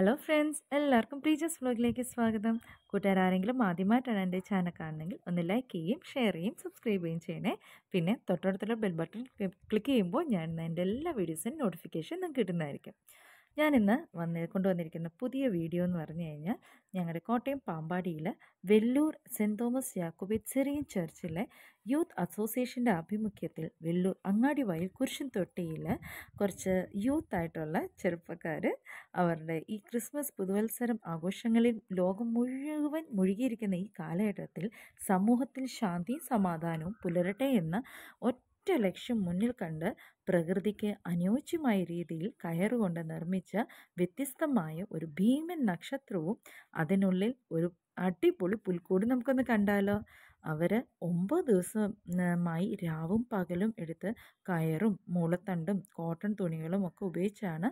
hello friends എല്ലാവർക്കും പ്രീജസ് വ്ലോഗിലേക്ക് സ്വാഗതം കൂട്ടുകാർ ആരെങ്കിലും ആദ്യമായിട്ടാണ് എൻ്റെ ചാനൽ കാണുന്നതെങ്കിൽ ഒന്ന് ലൈക്ക് ചെയ്യും ഷെയർ ചെയ്യും സബ്സ്ക്രൈബ് ചെയ്യുകയും ചെയ്യണേ പിന്നെ തൊട്ടടുത്തുള്ള ബെൽ ബട്ടൺ ക്ലിക്ക് ചെയ്യുമ്പോൾ ഞാൻ എൻ്റെ എല്ലാ വീഡിയോസിനും നോട്ടിഫിക്കേഷൻ നിങ്ങൾക്ക് കിട്ടുന്നതായിരിക്കും ഞാനിന്ന് വന്ന് കൊണ്ടുവന്നിരിക്കുന്ന പുതിയ വീഡിയോ എന്ന് പറഞ്ഞു കഴിഞ്ഞാൽ ഞങ്ങളുടെ കോട്ടയം പാമ്പാടിയിൽ വെല്ലൂർ സെൻറ് തോമസ് യാക്കോബി ചെറിയ ചർച്ചിലെ യൂത്ത് അസോസിയേഷൻ്റെ ആഭിമുഖ്യത്തിൽ വെല്ലൂർ വയൽ കുരിശൻ തൊട്ടിയിൽ കുറച്ച് യൂത്ത് ആയിട്ടുള്ള ചെറുപ്പക്കാർ അവരുടെ ഈ ക്രിസ്മസ് പുതുവത്സരം ആഘോഷങ്ങളിൽ ലോകം മുഴുവൻ മുഴുകിയിരിക്കുന്ന ഈ കാലഘട്ടത്തിൽ സമൂഹത്തിൽ ശാന്തിയും സമാധാനവും പുലരട്ടെ എന്ന ഒറ്റ ഒരൊറ്റ ലക്ഷ്യം മുന്നിൽ കണ്ട് പ്രകൃതിക്ക് അനുയോജ്യമായ രീതിയിൽ കയറുകൊണ്ട് നിർമ്മിച്ച വ്യത്യസ്തമായ ഒരു ഭീമൻ നക്ഷത്രവും അതിനുള്ളിൽ ഒരു അടിപൊളി പുൽക്കൂട് നമുക്കൊന്ന് കണ്ടാലോ അവർ ഒമ്പത് ദിവസമായി രാവും പകലും എടുത്ത് കയറും മൂളത്തണ്ടും കോട്ടൺ തുണികളും ഒക്കെ ഉപയോഗിച്ചാണ്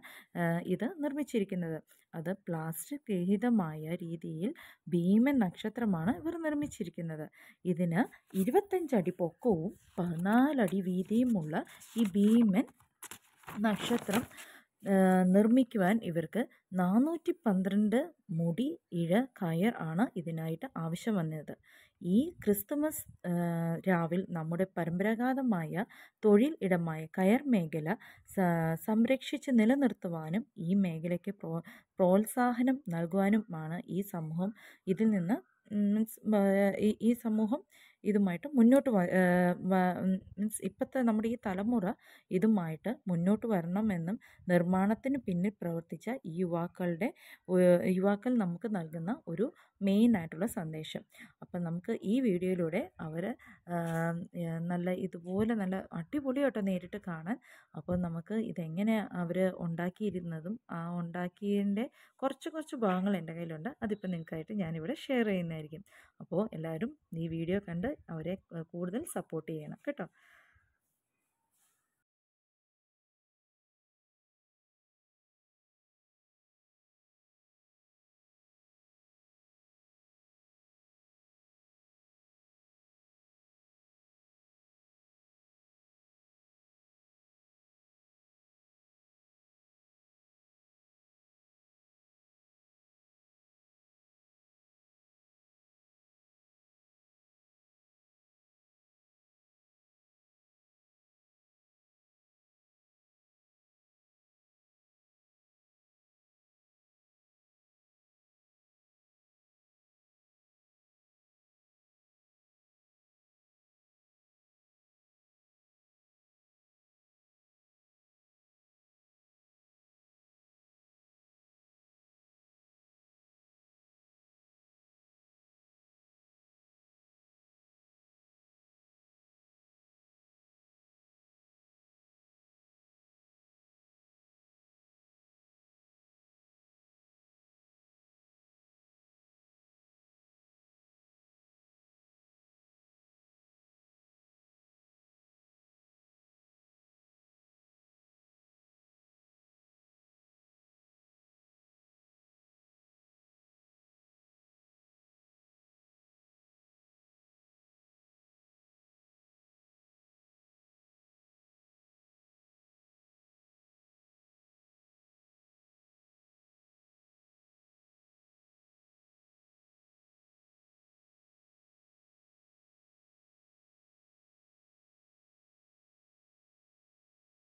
ഇത് നിർമ്മിച്ചിരിക്കുന്നത് അത് പ്ലാസ്റ്റിക് രഹിതമായ രീതിയിൽ ഭീമൻ നക്ഷത്രമാണ് ഇവർ നിർമ്മിച്ചിരിക്കുന്നത് ഇതിന് ഇരുപത്തഞ്ചടി പൊക്കവും പതിനാലടി വീതിയുമുള്ള ഈ ഭീമൻ നക്ഷത്രം നിർമ്മിക്കുവാൻ ഇവർക്ക് നാനൂറ്റി പന്ത്രണ്ട് മുടി ഇഴ കയർ ആണ് ഇതിനായിട്ട് ആവശ്യം വന്നത് ഈ ക്രിസ്തുമസ് രാവിൽ നമ്മുടെ പരമ്പരാഗതമായ തൊഴിൽ ഇടമായ കയർ മേഖല സംരക്ഷിച്ച് നിലനിർത്തുവാനും ഈ മേഖലയ്ക്ക് പ്രോ പ്രോത്സാഹനം നൽകുവാനുമാണ് ഈ സമൂഹം ഇതിൽ നിന്ന് മീൻസ് ഈ സമൂഹം ഇതുമായിട്ട് മുന്നോട്ട് മീൻസ് ഇപ്പോഴത്തെ നമ്മുടെ ഈ തലമുറ ഇതുമായിട്ട് മുന്നോട്ട് വരണമെന്നും നിർമ്മാണത്തിന് പിന്നിൽ പ്രവർത്തിച്ച ഈ യുവാക്കളുടെ യുവാക്കൾ നമുക്ക് നൽകുന്ന ഒരു മെയിൻ ആയിട്ടുള്ള സന്ദേശം അപ്പം നമുക്ക് ഈ വീഡിയോയിലൂടെ അവർ നല്ല ഇതുപോലെ നല്ല അടിപൊളിയായിട്ട് നേരിട്ട് കാണാൻ അപ്പോൾ നമുക്ക് ഇതെങ്ങനെ അവർ ഉണ്ടാക്കിയിരുന്നതും ആ ഉണ്ടാക്കിയതിൻ്റെ കുറച്ച് കുറച്ച് ഭാഗങ്ങൾ എൻ്റെ കയ്യിലുണ്ട് അതിപ്പോൾ നിങ്ങൾക്കായിട്ട് ഞാനിവിടെ ഷെയർ ചെയ്യുന്നതായിരിക്കും അപ്പോൾ എല്ലാവരും ഈ വീഡിയോ കണ്ട് അവരെ കൂടുതൽ സപ്പോർട്ട് ചെയ്യണം കേട്ടോ